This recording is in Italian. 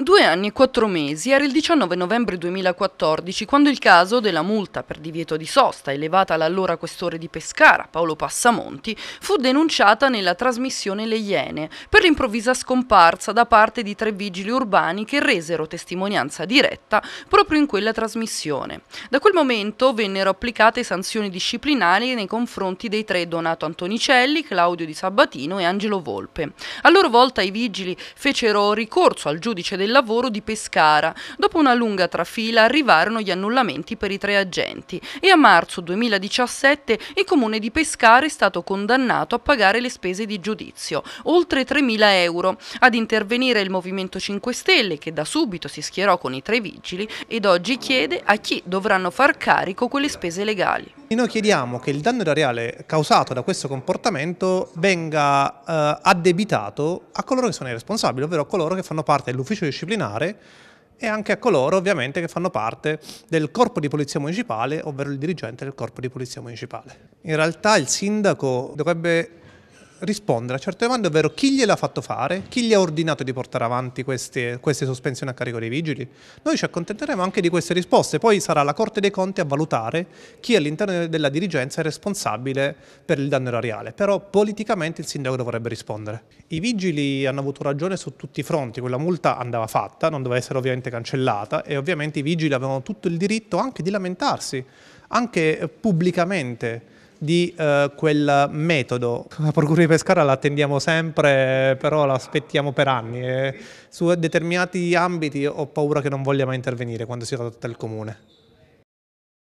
Due anni e quattro mesi era il 19 novembre 2014 quando il caso della multa per divieto di sosta elevata all'allora questore di Pescara, Paolo Passamonti, fu denunciata nella trasmissione Le Iene per l'improvvisa scomparsa da parte di tre vigili urbani che resero testimonianza diretta proprio in quella trasmissione. Da quel momento vennero applicate sanzioni disciplinari nei confronti dei tre Donato Antonicelli, Claudio Di Sabatino e Angelo Volpe. A loro volta i vigili fecero ricorso al giudice del del lavoro di Pescara. Dopo una lunga trafila arrivarono gli annullamenti per i tre agenti e a marzo 2017 il comune di Pescara è stato condannato a pagare le spese di giudizio, oltre 3.000 euro. Ad intervenire il Movimento 5 Stelle che da subito si schierò con i tre vigili ed oggi chiede a chi dovranno far carico quelle spese legali. Noi chiediamo che il danno erariale causato da questo comportamento venga eh, addebitato a coloro che sono i responsabili, ovvero a coloro che fanno parte dell'ufficio disciplinare e anche a coloro ovviamente che fanno parte del corpo di polizia municipale, ovvero il dirigente del corpo di polizia municipale. In realtà il sindaco dovrebbe rispondere a certe domande, ovvero chi gliel'ha fatto fare, chi gli ha ordinato di portare avanti queste, queste sospensioni a carico dei vigili. Noi ci accontenteremo anche di queste risposte, poi sarà la Corte dei Conti a valutare chi all'interno della dirigenza è responsabile per il danno erariale, però politicamente il sindaco dovrebbe rispondere. I vigili hanno avuto ragione su tutti i fronti, quella multa andava fatta, non doveva essere ovviamente cancellata e ovviamente i vigili avevano tutto il diritto anche di lamentarsi, anche pubblicamente di eh, quel metodo. La Procura di Pescara l'attendiamo sempre, però l'aspettiamo per anni. E su determinati ambiti ho paura che non voglia mai intervenire quando si tratta del comune.